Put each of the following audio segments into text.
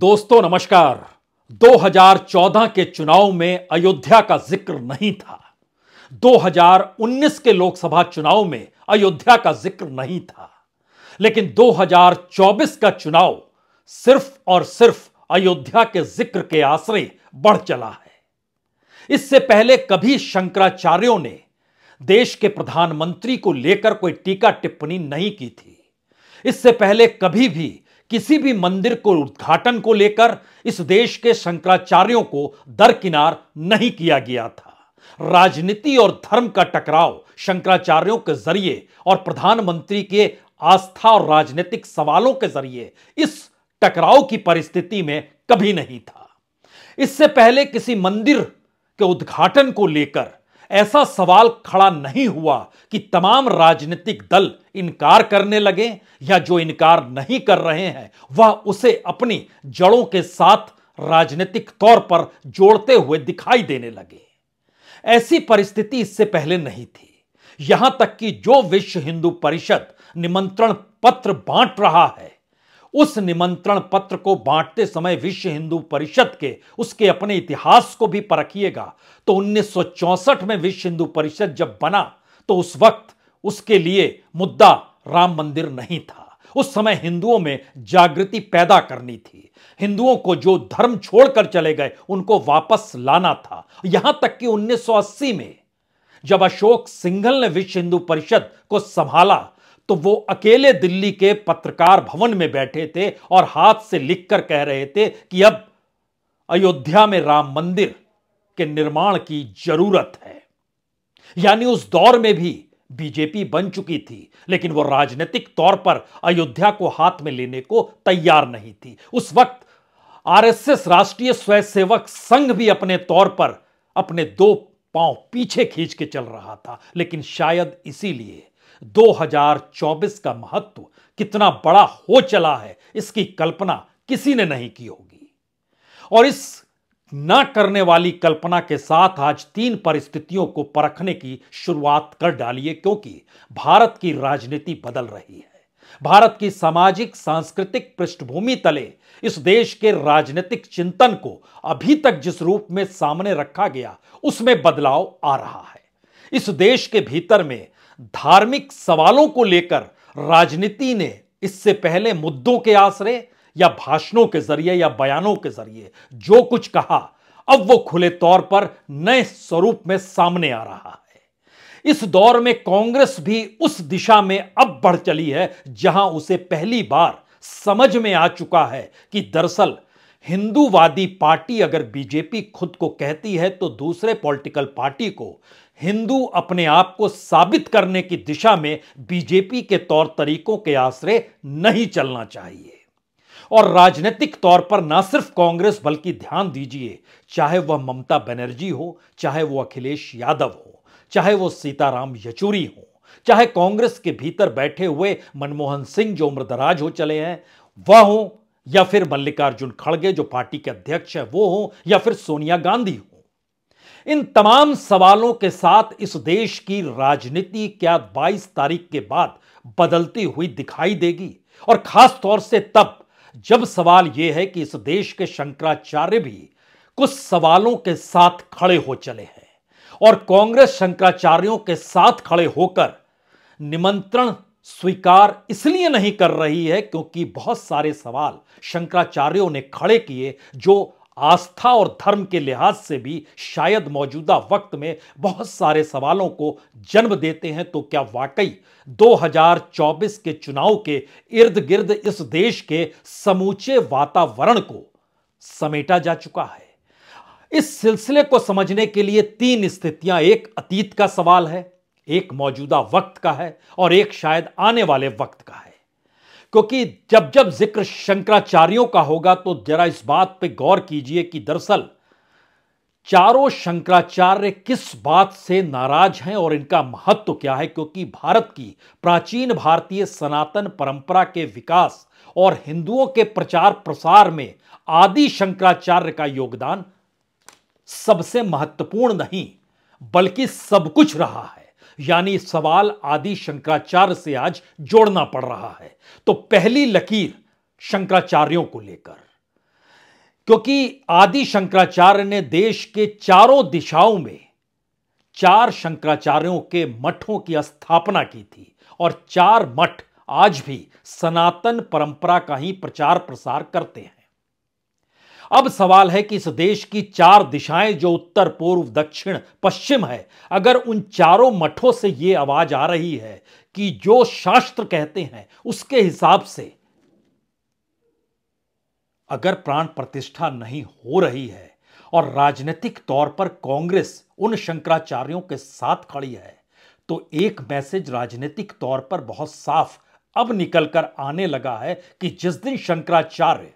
दोस्तों नमस्कार 2014 के चुनाव में अयोध्या का जिक्र नहीं था 2019 के लोकसभा चुनाव में अयोध्या का जिक्र नहीं था लेकिन 2024 का चुनाव सिर्फ और सिर्फ अयोध्या के जिक्र के आश्रय बढ़ चला है इससे पहले कभी शंकराचार्यों ने देश के प्रधानमंत्री को लेकर कोई टीका टिप्पणी नहीं की थी इससे पहले कभी भी किसी भी मंदिर को उद्घाटन को लेकर इस देश के शंकराचार्यों को दरकिनार नहीं किया गया था राजनीति और धर्म का टकराव शंकराचार्यों के जरिए और प्रधानमंत्री के आस्था और राजनीतिक सवालों के जरिए इस टकराव की परिस्थिति में कभी नहीं था इससे पहले किसी मंदिर के उद्घाटन को लेकर ऐसा सवाल खड़ा नहीं हुआ कि तमाम राजनीतिक दल इनकार करने लगे या जो इनकार नहीं कर रहे हैं वह उसे अपनी जड़ों के साथ राजनीतिक तौर पर जोड़ते हुए दिखाई देने लगे ऐसी परिस्थिति इससे पहले नहीं थी यहां तक कि जो विश्व हिंदू परिषद निमंत्रण पत्र बांट रहा है उस निमंत्रण पत्र को बांटते समय विश्व हिंदू परिषद के उसके अपने इतिहास को भी परखिएगा तो 1964 में विश्व हिंदू परिषद जब बना तो उस वक्त उसके लिए मुद्दा राम मंदिर नहीं था उस समय हिंदुओं में जागृति पैदा करनी थी हिंदुओं को जो धर्म छोड़कर चले गए उनको वापस लाना था यहां तक कि 1980 में जब अशोक सिंघल ने विश्व हिंदू परिषद को संभाला तो वो अकेले दिल्ली के पत्रकार भवन में बैठे थे और हाथ से लिखकर कह रहे थे कि अब अयोध्या में राम मंदिर के निर्माण की जरूरत है यानी उस दौर में भी बीजेपी बन चुकी थी लेकिन वो राजनीतिक तौर पर अयोध्या को हाथ में लेने को तैयार नहीं थी उस वक्त आरएसएस राष्ट्रीय स्वयंसेवक संघ भी अपने तौर पर अपने दो पांव पीछे खींच के चल रहा था लेकिन शायद इसीलिए 2024 का महत्व कितना बड़ा हो चला है इसकी कल्पना किसी ने नहीं की होगी और इस ना करने वाली कल्पना के साथ आज तीन परिस्थितियों को परखने की शुरुआत कर डालिए क्योंकि भारत की राजनीति बदल रही है भारत की सामाजिक सांस्कृतिक पृष्ठभूमि तले इस देश के राजनीतिक चिंतन को अभी तक जिस रूप में सामने रखा गया उसमें बदलाव आ रहा है इस देश के भीतर में धार्मिक सवालों को लेकर राजनीति ने इससे पहले मुद्दों के आश्रय या भाषणों के जरिए या बयानों के जरिए जो कुछ कहा अब वो खुले तौर पर नए स्वरूप में सामने आ रहा है इस दौर में कांग्रेस भी उस दिशा में अब बढ़ चली है जहां उसे पहली बार समझ में आ चुका है कि दरअसल हिंदूवादी पार्टी अगर बीजेपी खुद को कहती है तो दूसरे पॉलिटिकल पार्टी को हिंदू अपने आप को साबित करने की दिशा में बीजेपी के तौर तरीकों के आश्रय नहीं चलना चाहिए और राजनीतिक तौर पर ना सिर्फ कांग्रेस बल्कि ध्यान दीजिए चाहे वह ममता बनर्जी हो चाहे वह अखिलेश यादव हो चाहे वह सीताराम येचूरी हो चाहे कांग्रेस के भीतर बैठे हुए मनमोहन सिंह जो उम्रदराज हो चले हैं वह हो या फिर मल्लिकार्जुन खड़गे जो पार्टी के अध्यक्ष है वो हो या फिर सोनिया गांधी हो इन तमाम सवालों के साथ इस देश की राजनीति क्या 22 तारीख के बाद बदलती हुई दिखाई देगी और खास तौर से तब जब सवाल यह है कि इस देश के शंकराचार्य भी कुछ सवालों के साथ खड़े हो चले हैं और कांग्रेस शंकराचार्यों के साथ खड़े होकर निमंत्रण स्वीकार इसलिए नहीं कर रही है क्योंकि बहुत सारे सवाल शंकराचार्यों ने खड़े किए जो आस्था और धर्म के लिहाज से भी शायद मौजूदा वक्त में बहुत सारे सवालों को जन्म देते हैं तो क्या वाकई 2024 के चुनाव के इर्द गिर्द इस देश के समूचे वातावरण को समेटा जा चुका है इस सिलसिले को समझने के लिए तीन स्थितियां एक अतीत का सवाल है एक मौजूदा वक्त का है और एक शायद आने वाले वक्त का है क्योंकि जब जब जिक्र शंकराचार्यों का होगा तो जरा इस बात पे गौर कीजिए कि दरअसल चारों शंकराचार्य किस बात से नाराज हैं और इनका महत्व तो क्या है क्योंकि भारत की प्राचीन भारतीय सनातन परंपरा के विकास और हिंदुओं के प्रचार प्रसार में आदि शंकराचार्य का योगदान सबसे महत्वपूर्ण नहीं बल्कि सब कुछ रहा है यानी सवाल आदि शंकराचार्य से आज जोड़ना पड़ रहा है तो पहली लकीर शंकराचार्यों को लेकर क्योंकि आदि शंकराचार्य ने देश के चारों दिशाओं में चार शंकराचार्यों के मठों की स्थापना की थी और चार मठ आज भी सनातन परंपरा का ही प्रचार प्रसार करते हैं अब सवाल है कि इस देश की चार दिशाएं जो उत्तर पूर्व दक्षिण पश्चिम है अगर उन चारों मठों से ये आवाज आ रही है कि जो शास्त्र कहते हैं उसके हिसाब से अगर प्राण प्रतिष्ठा नहीं हो रही है और राजनीतिक तौर पर कांग्रेस उन शंकराचार्यों के साथ खड़ी है तो एक मैसेज राजनीतिक तौर पर बहुत साफ अब निकलकर आने लगा है कि जिस दिन शंकराचार्य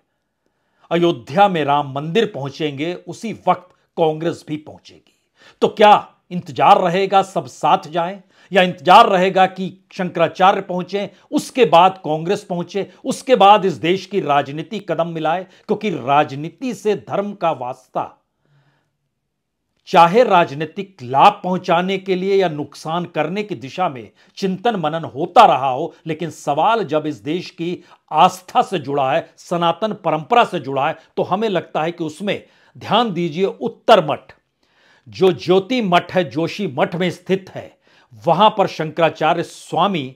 अयोध्या में राम मंदिर पहुंचेंगे उसी वक्त कांग्रेस भी पहुंचेगी तो क्या इंतजार रहेगा सब साथ जाएं या इंतजार रहेगा कि शंकराचार्य पहुंचे उसके बाद कांग्रेस पहुंचे उसके बाद इस देश की राजनीति कदम मिलाए क्योंकि राजनीति से धर्म का वास्ता चाहे राजनीतिक लाभ पहुंचाने के लिए या नुकसान करने की दिशा में चिंतन मनन होता रहा हो लेकिन सवाल जब इस देश की आस्था से जुड़ा है सनातन परंपरा से जुड़ा है तो हमें लगता है कि उसमें ध्यान दीजिए उत्तर मठ जो ज्योति मठ है जोशी मठ में स्थित है वहां पर शंकराचार्य स्वामी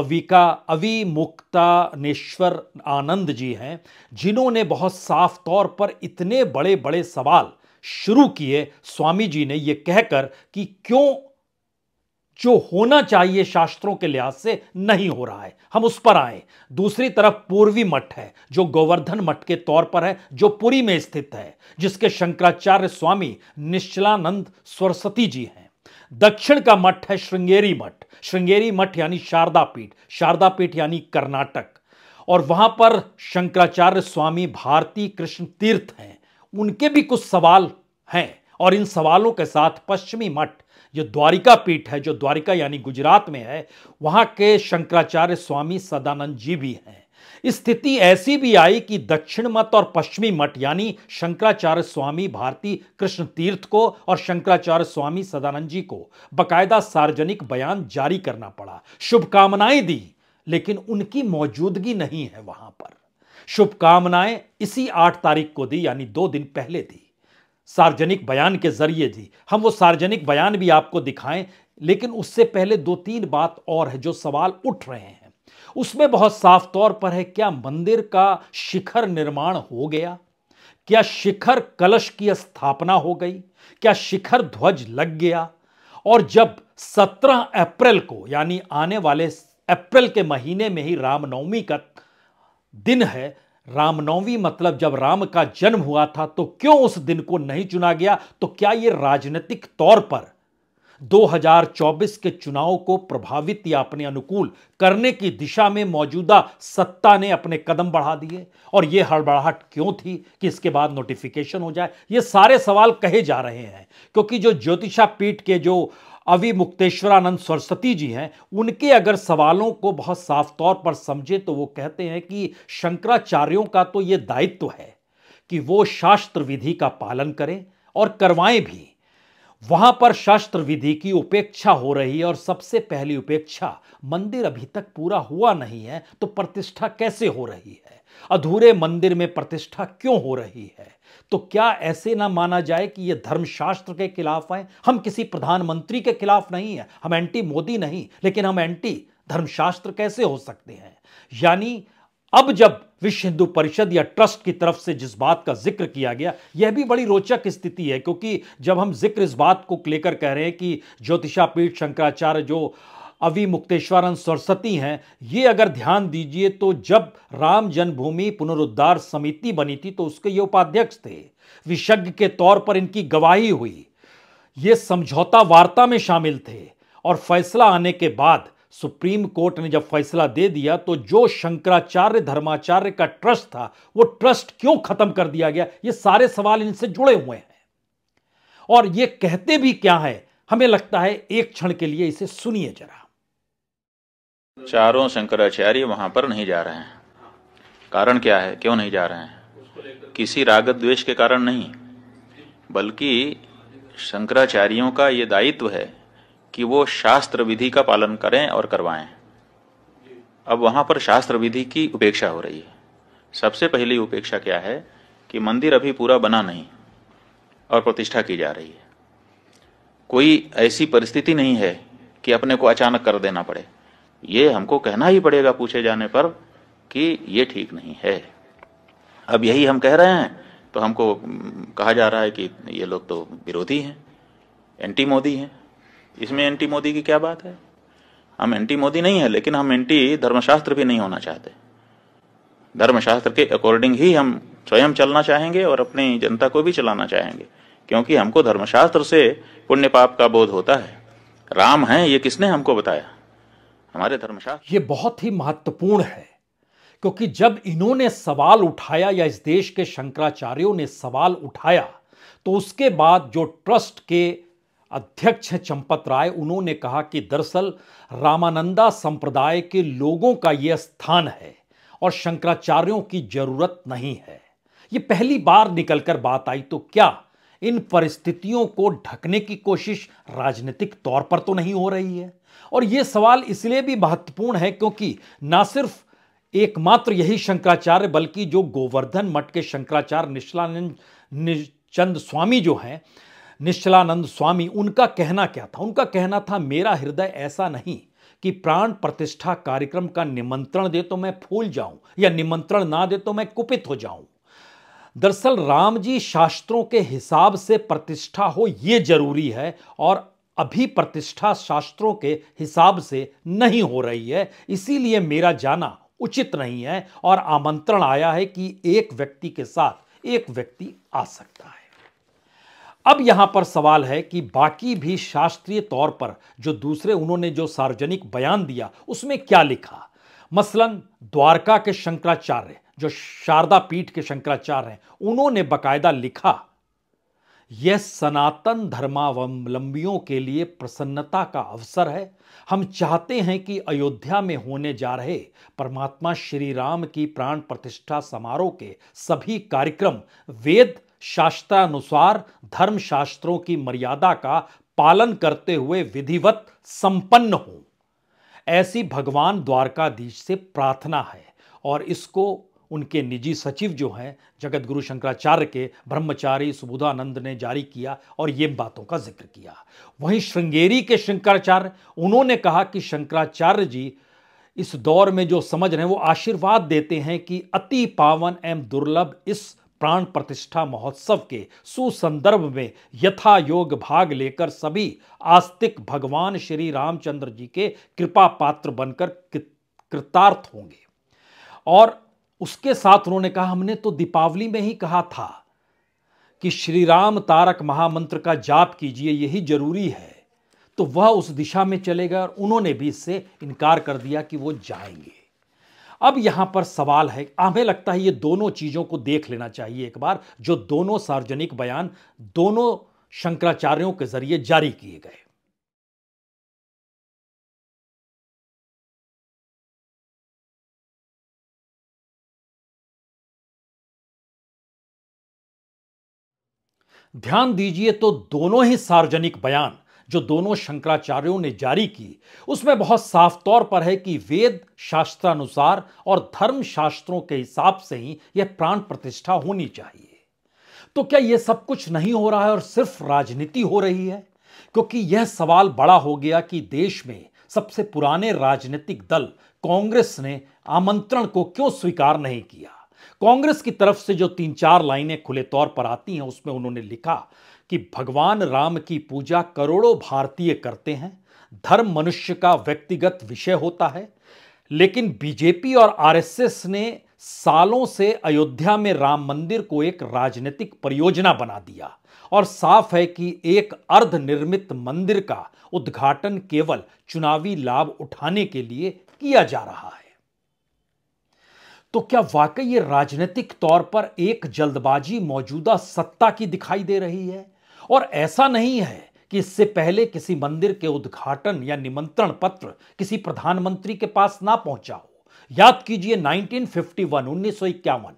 अविका अविमुक्तानेश्वर आनंद जी हैं जिन्होंने बहुत साफ तौर पर इतने बड़े बड़े सवाल शुरू किए स्वामी जी ने यह कहकर कि क्यों जो होना चाहिए शास्त्रों के लिहाज से नहीं हो रहा है हम उस पर आए दूसरी तरफ पूर्वी मठ है जो गोवर्धन मठ के तौर पर है जो पुरी में स्थित है जिसके शंकराचार्य स्वामी निश्चलानंद सरस्वती जी हैं दक्षिण का मठ है श्रृंगेरी मठ श्रृंगेरी मठ यानी शारदा पीठ शारदा पीठ यानी कर्नाटक और वहां पर शंकराचार्य स्वामी भारती कृष्ण तीर्थ हैं उनके भी कुछ सवाल हैं और इन सवालों के साथ पश्चिमी मठ जो द्वारिका पीठ है जो द्वारिका यानी गुजरात में है वहां के शंकराचार्य स्वामी सदानंद जी भी हैं स्थिति ऐसी भी आई कि दक्षिण मत और पश्चिमी मठ यानी शंकराचार्य स्वामी भारती कृष्ण तीर्थ को और शंकराचार्य स्वामी सदानंद जी को बकायदा सार्वजनिक बयान जारी करना पड़ा शुभकामनाएं दी लेकिन उनकी मौजूदगी नहीं है वहां पर शुभकामनाएं इसी आठ तारीख को दी यानी दो दिन पहले दी सार्वजनिक बयान के जरिए दी हम वो सार्वजनिक बयान भी आपको दिखाएं लेकिन उससे पहले दो तीन बात और है जो सवाल उठ रहे हैं उसमें बहुत साफ तौर पर है क्या मंदिर का शिखर निर्माण हो गया क्या शिखर कलश की स्थापना हो गई क्या शिखर ध्वज लग गया और जब 17 अप्रैल को यानी आने वाले अप्रैल के महीने में ही रामनवमी का दिन है रामनवमी मतलब जब राम का जन्म हुआ था तो क्यों उस दिन को नहीं चुना गया तो क्या ये राजनीतिक तौर पर 2024 के चुनाव को प्रभावित या अपने अनुकूल करने की दिशा में मौजूदा सत्ता ने अपने कदम बढ़ा दिए और यह हड़बड़ाहट क्यों थी कि इसके बाद नोटिफिकेशन हो जाए ये सारे सवाल कहे जा रहे हैं क्योंकि जो ज्योतिषा पीठ के जो अवि मुक्तेश्वरानंद सरस्वती जी हैं उनके अगर सवालों को बहुत साफ तौर पर समझे तो वो कहते हैं कि शंकराचार्यों का तो ये दायित्व है कि वो शास्त्र विधि का पालन करें और करवाएं भी वहां पर शास्त्र विधि की उपेक्षा हो रही है और सबसे पहली उपेक्षा मंदिर अभी तक पूरा हुआ नहीं है तो प्रतिष्ठा कैसे हो रही है अधूरे मंदिर में प्रतिष्ठा क्यों हो रही है तो क्या ऐसे ना माना जाए कि यह धर्मशास्त्र के खिलाफ है हम किसी प्रधानमंत्री के खिलाफ नहीं है हम एंटी मोदी नहीं लेकिन हम एंटी धर्मशास्त्र कैसे हो सकते हैं यानी अब जब विश्व हिंदू परिषद या ट्रस्ट की तरफ से जिस बात का जिक्र किया गया यह भी बड़ी रोचक स्थिति है क्योंकि जब हम जिक्र इस बात को लेकर कह रहे हैं कि ज्योतिषापीठ शंकराचार्य जो अवि मुक्तेश्वरन सरस्वती हैं ये अगर ध्यान दीजिए तो जब राम जन्मभूमि पुनरुद्धार समिति बनी थी तो उसके ये उपाध्यक्ष थे विशेषज्ञ के तौर पर इनकी गवाही हुई ये समझौता वार्ता में शामिल थे और फैसला आने के बाद सुप्रीम कोर्ट ने जब फैसला दे दिया तो जो शंकराचार्य धर्माचार्य का ट्रस्ट था वो ट्रस्ट क्यों खत्म कर दिया गया ये सारे सवाल इनसे जुड़े हुए हैं और ये कहते भी क्या है हमें लगता है एक क्षण के लिए इसे सुनिए जरा चारों शंकराचार्य वहां पर नहीं जा रहे हैं कारण क्या है क्यों नहीं जा रहे हैं किसी रागत द्वेष के कारण नहीं बल्कि शंकराचार्यों का यह दायित्व है कि वो शास्त्र विधि का पालन करें और करवाएं अब वहां पर शास्त्र विधि की उपेक्षा हो रही है सबसे पहली उपेक्षा क्या है कि मंदिर अभी पूरा बना नहीं और प्रतिष्ठा की जा रही है कोई ऐसी परिस्थिति नहीं है कि अपने को अचानक कर देना पड़े ये हमको कहना ही पड़ेगा पूछे जाने पर कि ये ठीक नहीं है अब यही हम कह रहे हैं तो हमको हम्म, कहा जा रहा है कि ये लोग तो विरोधी हैं एंटी मोदी हैं इसमें एंटी मोदी की क्या बात है हम एंटी मोदी नहीं है लेकिन हम एंटी धर्मशास्त्र भी नहीं होना चाहते धर्मशास्त्र के अकॉर्डिंग ही हम स्वयं चलना चाहेंगे और अपनी जनता को भी चलाना चाहेंगे क्योंकि हमको धर्मशास्त्र से पुण्य पाप का बोध होता है राम है ये किसने हमको बताया हमारे धर्मशास्त्र ये बहुत ही महत्वपूर्ण है क्योंकि जब इन्होंने सवाल उठाया या इस देश के शंकराचार्यों ने सवाल उठाया तो उसके बाद जो ट्रस्ट के अध्यक्ष चंपत राय उन्होंने कहा कि दरअसल रामानंदा संप्रदाय के लोगों का यह स्थान है और शंकराचार्यों की जरूरत नहीं है ये पहली बार निकलकर बात आई तो क्या इन परिस्थितियों को ढकने की कोशिश राजनीतिक तौर पर तो नहीं हो रही है और ये सवाल इसलिए भी महत्वपूर्ण है क्योंकि ना सिर्फ एकमात्र यही शंकराचार्य बल्कि जो गोवर्धन मठ के शंकराचार्य निश्लानंद चंद स्वामी जो हैं निश्चलानंद स्वामी उनका कहना क्या था उनका कहना था मेरा हृदय ऐसा नहीं कि प्राण प्रतिष्ठा कार्यक्रम का निमंत्रण दे तो मैं फूल जाऊं या निमंत्रण ना दे तो मैं कुपित हो जाऊं दरअसल राम जी शास्त्रों के हिसाब से प्रतिष्ठा हो ये जरूरी है और अभी प्रतिष्ठा शास्त्रों के हिसाब से नहीं हो रही है इसीलिए मेरा जाना उचित नहीं है और आमंत्रण आया है कि एक व्यक्ति के साथ एक व्यक्ति आ सकता है अब यहां पर सवाल है कि बाकी भी शास्त्रीय तौर पर जो दूसरे उन्होंने जो सार्वजनिक बयान दिया उसमें क्या लिखा मसलन द्वारका के शंकराचार्य जो शारदा पीठ के शंकराचार्य हैं उन्होंने बकायदा लिखा यह सनातन धर्मावलंबियों के लिए प्रसन्नता का अवसर है हम चाहते हैं कि अयोध्या में होने जा रहे परमात्मा श्री राम की प्राण प्रतिष्ठा समारोह के सभी कार्यक्रम वेद शास्त्रानुसार धर्म शास्त्रों की मर्यादा का पालन करते हुए विधिवत संपन्न हों ऐसी भगवान द्वारकाधीश से प्रार्थना है और इसको उनके निजी सचिव जो हैं जगत गुरु शंकराचार्य के ब्रह्मचारी सुबुधानंद ने जारी किया और ये बातों का जिक्र किया वहीं श्रृंगेरी के शंकराचार्य उन्होंने कहा कि शंकराचार्य जी इस दौर में जो समझ रहे हैं वो आशीर्वाद देते हैं कि अति पावन एवं दुर्लभ इस प्राण प्रतिष्ठा महोत्सव के सुसंदर्भ में यथा योग भाग लेकर सभी आस्तिक भगवान श्री रामचंद्र जी के कृपा पात्र बनकर कृतार्थ होंगे और उसके साथ उन्होंने कहा हमने तो दीपावली में ही कहा था कि श्री राम तारक महामंत्र का जाप कीजिए यही जरूरी है तो वह उस दिशा में चले गए और उन्होंने भी इससे इनकार कर दिया कि वो जाएंगे अब यहां पर सवाल है हमें लगता है ये दोनों चीजों को देख लेना चाहिए एक बार जो दोनों सार्वजनिक बयान दोनों शंकराचार्यों के जरिए जारी किए गए ध्यान दीजिए तो दोनों ही सार्वजनिक बयान जो दोनों शंकराचार्यों ने जारी की उसमें बहुत साफ तौर पर है कि वेद शास्त्रानुसार और धर्म शास्त्रों के हिसाब से ही यह प्राण प्रतिष्ठा होनी चाहिए तो क्या यह सब कुछ नहीं हो रहा है और सिर्फ राजनीति हो रही है क्योंकि यह सवाल बड़ा हो गया कि देश में सबसे पुराने राजनीतिक दल कांग्रेस ने आमंत्रण को क्यों स्वीकार नहीं किया कांग्रेस की तरफ से जो तीन चार लाइनें खुले तौर पर आती हैं उसमें उन्होंने लिखा कि भगवान राम की पूजा करोड़ों भारतीय करते हैं धर्म मनुष्य का व्यक्तिगत विषय होता है लेकिन बीजेपी और आरएसएस ने सालों से अयोध्या में राम मंदिर को एक राजनीतिक परियोजना बना दिया और साफ है कि एक अर्ध निर्मित मंदिर का उद्घाटन केवल चुनावी लाभ उठाने के लिए किया जा रहा है तो क्या वाकई ये राजनीतिक तौर पर एक जल्दबाजी मौजूदा सत्ता की दिखाई दे रही है और ऐसा नहीं है कि इससे पहले किसी मंदिर के उद्घाटन या निमंत्रण पत्र किसी प्रधानमंत्री के पास ना पहुंचा हो याद कीजिए 1951 1951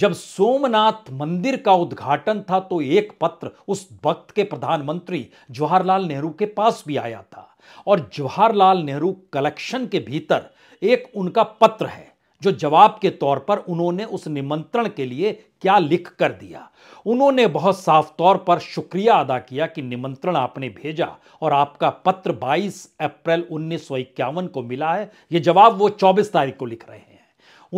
जब सोमनाथ मंदिर का उद्घाटन था तो एक पत्र उस वक्त के प्रधानमंत्री जवाहरलाल नेहरू के पास भी आया था और जवाहरलाल नेहरू कलेक्शन के भीतर एक उनका पत्र है जो जवाब के तौर पर उन्होंने उस निमंत्रण के लिए क्या लिख कर दिया उन्होंने बहुत साफ तौर पर शुक्रिया अदा किया कि निमंत्रण आपने भेजा और आपका पत्र 22 अप्रैल उन्नीस को मिला है यह जवाब वो 24 तारीख को लिख रहे हैं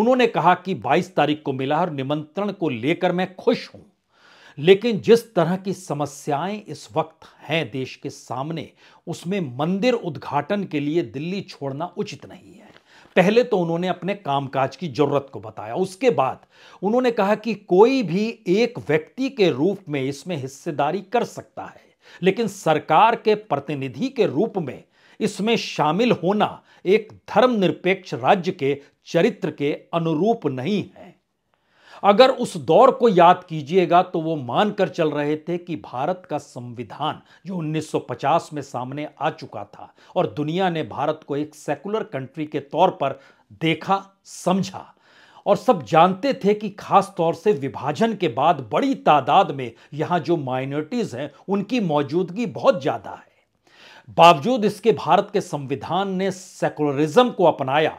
उन्होंने कहा कि 22 तारीख को मिला और निमंत्रण को लेकर मैं खुश हूं लेकिन जिस तरह की समस्याएं इस वक्त हैं देश के सामने उसमें मंदिर उद्घाटन के लिए दिल्ली छोड़ना उचित नहीं है पहले तो उन्होंने अपने कामकाज की जरूरत को बताया उसके बाद उन्होंने कहा कि कोई भी एक व्यक्ति के रूप में इसमें हिस्सेदारी कर सकता है लेकिन सरकार के प्रतिनिधि के रूप में इसमें शामिल होना एक धर्मनिरपेक्ष राज्य के चरित्र के अनुरूप नहीं है अगर उस दौर को याद कीजिएगा तो वो मानकर चल रहे थे कि भारत का संविधान जो 1950 में सामने आ चुका था और दुनिया ने भारत को एक सेकुलर कंट्री के तौर पर देखा समझा और सब जानते थे कि खास तौर से विभाजन के बाद बड़ी तादाद में यहाँ जो माइनॉरिटीज़ हैं उनकी मौजूदगी बहुत ज़्यादा है बावजूद इसके भारत के संविधान ने सेकुलरिज्म को अपनाया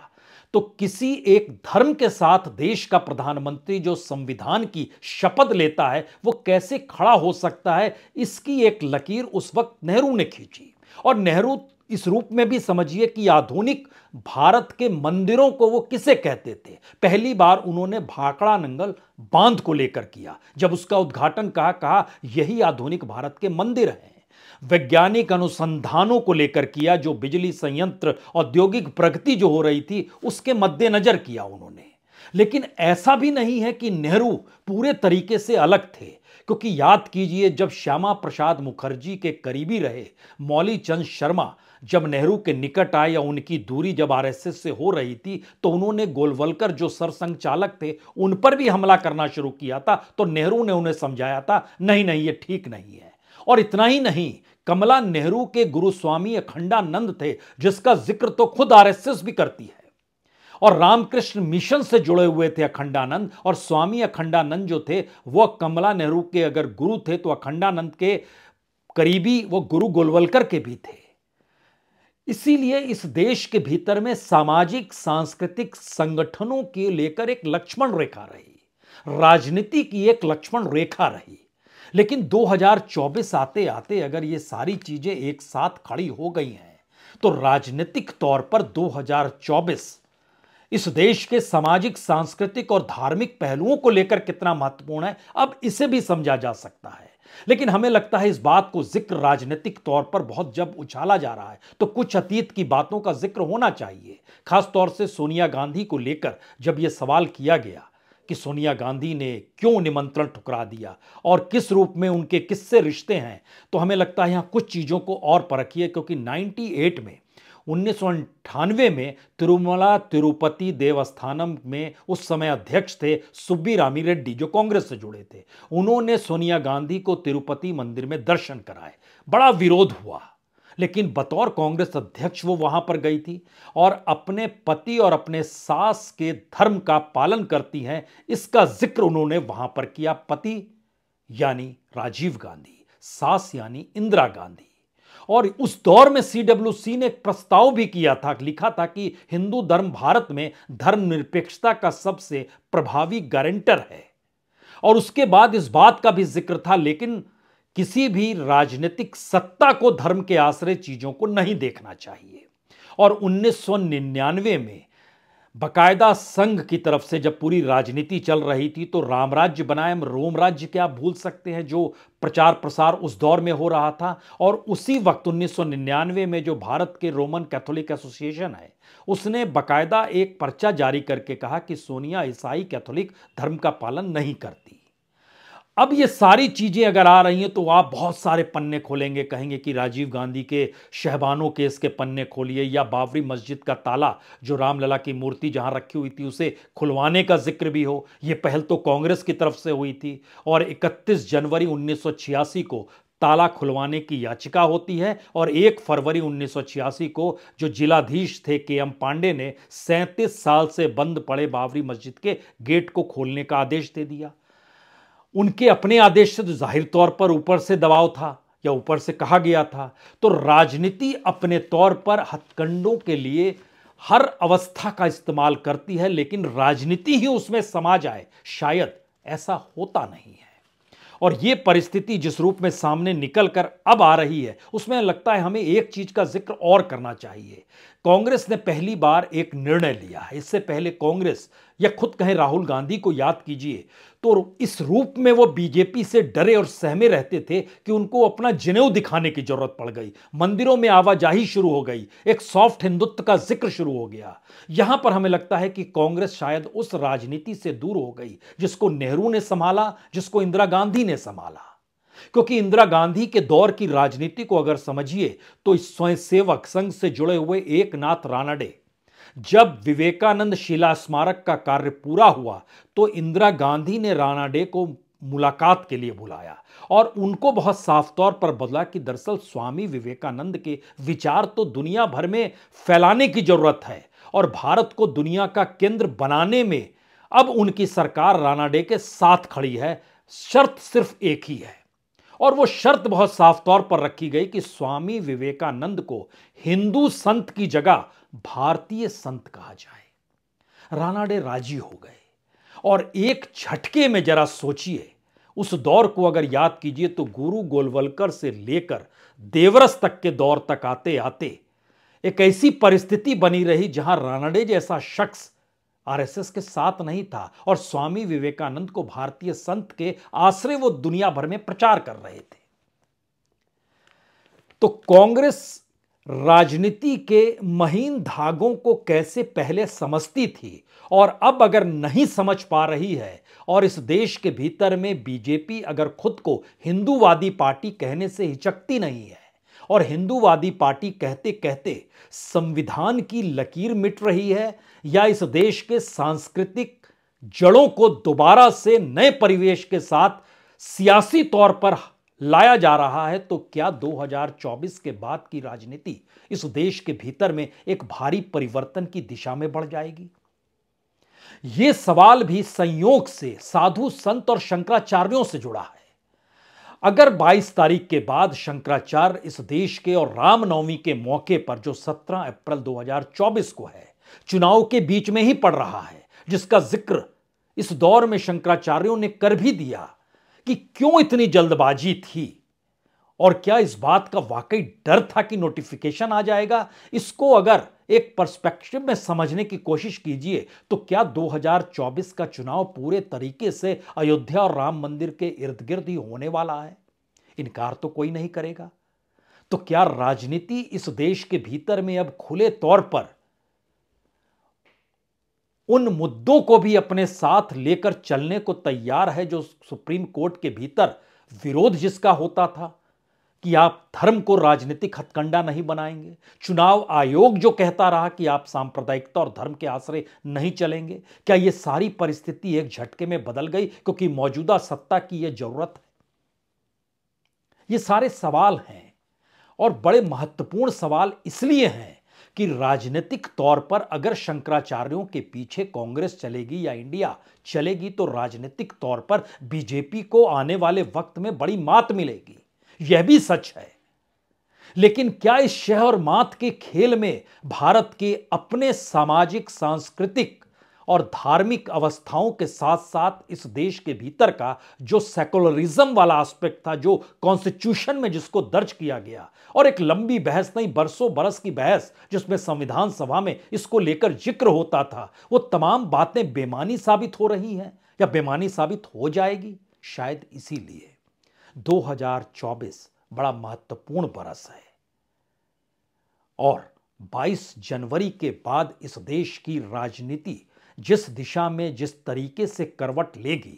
तो किसी एक धर्म के साथ देश का प्रधानमंत्री जो संविधान की शपथ लेता है वो कैसे खड़ा हो सकता है इसकी एक लकीर उस वक्त नेहरू ने खींची और नेहरू इस रूप में भी समझिए कि आधुनिक भारत के मंदिरों को वो किसे कहते थे पहली बार उन्होंने भाकड़ा नंगल बांध को लेकर किया जब उसका उद्घाटन कहा कहा यही आधुनिक भारत के मंदिर हैं वैज्ञानिक अनुसंधानों को लेकर किया जो बिजली संयंत्र औद्योगिक प्रगति जो हो रही थी उसके मद्देनजर किया उन्होंने लेकिन ऐसा भी नहीं है कि नेहरू पूरे तरीके से अलग थे क्योंकि याद कीजिए जब श्यामा प्रसाद मुखर्जी के करीबी रहे मौली चंद शर्मा जब नेहरू के निकट आए या उनकी दूरी जब आरएसएस से हो रही थी तो उन्होंने गोलवलकर जो सरसंघ चालक थे उन पर भी हमला करना शुरू किया था तो नेहरू ने उन्हें समझाया था नहीं नहीं ये ठीक नहीं है और इतना ही नहीं कमला नेहरू के गुरु स्वामी अखंडानंद थे जिसका जिक्र तो खुद आरएसएस भी करती है और रामकृष्ण मिशन से जुड़े हुए थे अखंडानंद और स्वामी अखंडानंद जो थे वह कमला नेहरू के अगर गुरु थे तो अखंडानंद के करीबी वो गुरु गोलवलकर के भी थे इसीलिए इस देश के भीतर में सामाजिक सांस्कृतिक संगठनों के लेकर एक लक्ष्मण रेखा रही राजनीति की एक लक्ष्मण रेखा रही लेकिन 2024 आते आते अगर ये सारी चीजें एक साथ खड़ी हो गई हैं तो राजनीतिक तौर पर 2024 इस देश के सामाजिक सांस्कृतिक और धार्मिक पहलुओं को लेकर कितना महत्वपूर्ण है अब इसे भी समझा जा सकता है लेकिन हमें लगता है इस बात को जिक्र राजनीतिक तौर पर बहुत जब उछाला जा रहा है तो कुछ अतीत की बातों का जिक्र होना चाहिए खासतौर से सोनिया गांधी को लेकर जब यह सवाल किया गया कि सोनिया गांधी ने क्यों निमंत्रण ठुकरा दिया और किस रूप में उनके किससे रिश्ते हैं तो हमें लगता है यहाँ कुछ चीज़ों को और परखिए क्योंकि 98 में उन्नीस में तिरुमला तिरुपति देवस्थानम में उस समय अध्यक्ष थे सुब्बी रामी रेड्डी जो कांग्रेस से जुड़े थे उन्होंने सोनिया गांधी को तिरुपति मंदिर में दर्शन कराए बड़ा विरोध हुआ लेकिन बतौर कांग्रेस अध्यक्ष वो वहां पर गई थी और अपने पति और अपने सास के धर्म का पालन करती हैं इसका जिक्र उन्होंने वहां पर किया पति यानी राजीव गांधी सास यानी इंदिरा गांधी और उस दौर में सीडब्ल्यूसी ने एक प्रस्ताव भी किया था लिखा था कि हिंदू धर्म भारत में धर्मनिरपेक्षता का सबसे प्रभावी गारंटर है और उसके बाद इस बात का भी जिक्र था लेकिन किसी भी राजनीतिक सत्ता को धर्म के आश्रय चीजों को नहीं देखना चाहिए और 1999 में बकायदा संघ की तरफ से जब पूरी राजनीति चल रही थी तो राम राज्य बनाए रोम राज्य क्या भूल सकते हैं जो प्रचार प्रसार उस दौर में हो रहा था और उसी वक्त 1999 में जो भारत के रोमन कैथोलिक एसोसिएशन है उसने बकायदा एक पर्चा जारी करके कहा कि सोनिया ईसाई कैथोलिक धर्म का पालन नहीं करती अब ये सारी चीज़ें अगर आ रही हैं तो आप बहुत सारे पन्ने खोलेंगे कहेंगे कि राजीव गांधी के शहबानों केस के पन्ने खोलिए या बाबरी मस्जिद का ताला जो रामलला की मूर्ति जहां रखी हुई थी उसे खुलवाने का जिक्र भी हो ये पहल तो कांग्रेस की तरफ से हुई थी और 31 जनवरी 1986 को ताला खुलवाने की याचिका होती है और एक फरवरी उन्नीस को जो जिलाधीश थे के एम पांडे ने सैंतीस साल से बंद पड़े बाबरी मस्जिद के गेट को खोलने का आदेश दे दिया उनके अपने आदेश से तो जाहिर तौर पर ऊपर से दबाव था या ऊपर से कहा गया था तो राजनीति अपने तौर पर हथकंडों के लिए हर अवस्था का इस्तेमाल करती है लेकिन राजनीति ही उसमें समा जाए शायद ऐसा होता नहीं है और ये परिस्थिति जिस रूप में सामने निकल कर अब आ रही है उसमें लगता है हमें एक चीज का जिक्र और करना चाहिए कांग्रेस ने पहली बार एक निर्णय लिया है इससे पहले कांग्रेस या खुद कहें राहुल गांधी को याद कीजिए तो इस रूप में वो बीजेपी से डरे और सहमे रहते थे कि उनको अपना जनेऊ दिखाने की जरूरत पड़ गई मंदिरों में आवाजाही शुरू हो गई एक सॉफ्ट हिंदुत्व का जिक्र शुरू हो गया यहां पर हमें लगता है कि कांग्रेस शायद उस राजनीति से दूर हो गई जिसको नेहरू ने संभाला जिसको इंदिरा गांधी ने संभाला क्योंकि इंदिरा गांधी के दौर की राजनीति को अगर समझिए तो स्वयंसेवक संघ से जुड़े हुए एक नाथ रानाडे जब विवेकानंद शिला स्मारक का कार्य पूरा हुआ तो इंदिरा गांधी ने डे को मुलाकात के लिए बुलाया और उनको बहुत साफ तौर पर बदला कि दरअसल स्वामी विवेकानंद के विचार तो दुनिया भर में फैलाने की जरूरत है और भारत को दुनिया का केंद्र बनाने में अब उनकी सरकार डे के साथ खड़ी है शर्त सिर्फ एक ही है और वो शर्त बहुत साफ तौर पर रखी गई कि स्वामी विवेकानंद को हिंदू संत की जगह भारतीय संत कहा जाए रानाडे राजी हो गए और एक झटके में जरा सोचिए उस दौर को अगर याद कीजिए तो गुरु गोलवलकर से लेकर देवरस तक के दौर तक आते आते एक ऐसी परिस्थिति बनी रही जहां रानाडे जैसा शख्स आरएसएस के साथ नहीं था और स्वामी विवेकानंद को भारतीय संत के आश्रय वो दुनिया भर में प्रचार कर रहे थे तो कांग्रेस राजनीति के महीन धागों को कैसे पहले समझती थी और अब अगर नहीं समझ पा रही है और इस देश के भीतर में बीजेपी अगर खुद को हिंदूवादी पार्टी कहने से हिचकती नहीं है और हिंदूवादी पार्टी कहते कहते संविधान की लकीर मिट रही है या इस देश के सांस्कृतिक जड़ों को दोबारा से नए परिवेश के साथ सियासी तौर पर लाया जा रहा है तो क्या 2024 के बाद की राजनीति इस देश के भीतर में एक भारी परिवर्तन की दिशा में बढ़ जाएगी ये सवाल भी संयोग से साधु संत और शंकराचार्यों से जुड़ा है अगर 22 तारीख के बाद शंकराचार्य इस देश के और रामनवमी के मौके पर जो 17 अप्रैल 2024 को है चुनाव के बीच में ही पड़ रहा है जिसका जिक्र इस दौर में शंकराचार्यों ने कर भी दिया कि क्यों इतनी जल्दबाजी थी और क्या इस बात का वाकई डर था कि नोटिफिकेशन आ जाएगा इसको अगर एक पर्सपेक्टिव में समझने की कोशिश कीजिए तो क्या 2024 का चुनाव पूरे तरीके से अयोध्या और राम मंदिर के इर्द गिर्द ही होने वाला है इनकार तो कोई नहीं करेगा तो क्या राजनीति इस देश के भीतर में अब खुले तौर पर उन मुद्दों को भी अपने साथ लेकर चलने को तैयार है जो सुप्रीम कोर्ट के भीतर विरोध जिसका होता था कि आप धर्म को राजनीतिक हथकंडा नहीं बनाएंगे चुनाव आयोग जो कहता रहा कि आप सांप्रदायिकता और धर्म के आश्रय नहीं चलेंगे क्या यह सारी परिस्थिति एक झटके में बदल गई क्योंकि मौजूदा सत्ता की यह जरूरत है ये सारे सवाल हैं और बड़े महत्वपूर्ण सवाल इसलिए हैं कि राजनीतिक तौर पर अगर शंकराचार्यों के पीछे कांग्रेस चलेगी या इंडिया चलेगी तो राजनीतिक तौर पर बीजेपी को आने वाले वक्त में बड़ी मात मिलेगी यह भी सच है लेकिन क्या इस शह और मात के खेल में भारत के अपने सामाजिक सांस्कृतिक और धार्मिक अवस्थाओं के साथ साथ इस देश के भीतर का जो सेकुलरिज्म वाला एस्पेक्ट था जो कॉन्स्टिट्यूशन में जिसको दर्ज किया गया और एक लंबी बहस नहीं बरसों बरस की बहस जिसमें संविधान सभा में इसको लेकर जिक्र होता था वो तमाम बातें बेमानी साबित हो रही हैं या बेमानी साबित हो जाएगी शायद इसीलिए 2024 बड़ा महत्वपूर्ण बरस है और 22 जनवरी के बाद इस देश की राजनीति जिस दिशा में जिस तरीके से करवट लेगी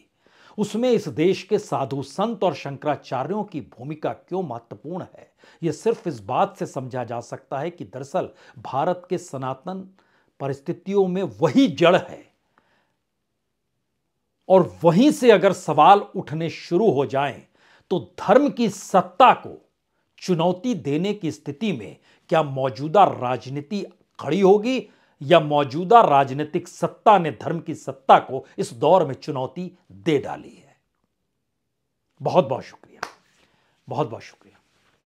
उसमें इस देश के साधु संत और शंकराचार्यों की भूमिका क्यों महत्वपूर्ण है यह सिर्फ इस बात से समझा जा सकता है कि दरअसल भारत के सनातन परिस्थितियों में वही जड़ है और वहीं से अगर सवाल उठने शुरू हो जाएं तो धर्म की सत्ता को चुनौती देने की स्थिति में क्या मौजूदा राजनीति खड़ी होगी या मौजूदा राजनीतिक सत्ता ने धर्म की सत्ता को इस दौर में चुनौती दे डाली है बहुत बहुत शुक्रिया बहुत बहुत शुक्रिया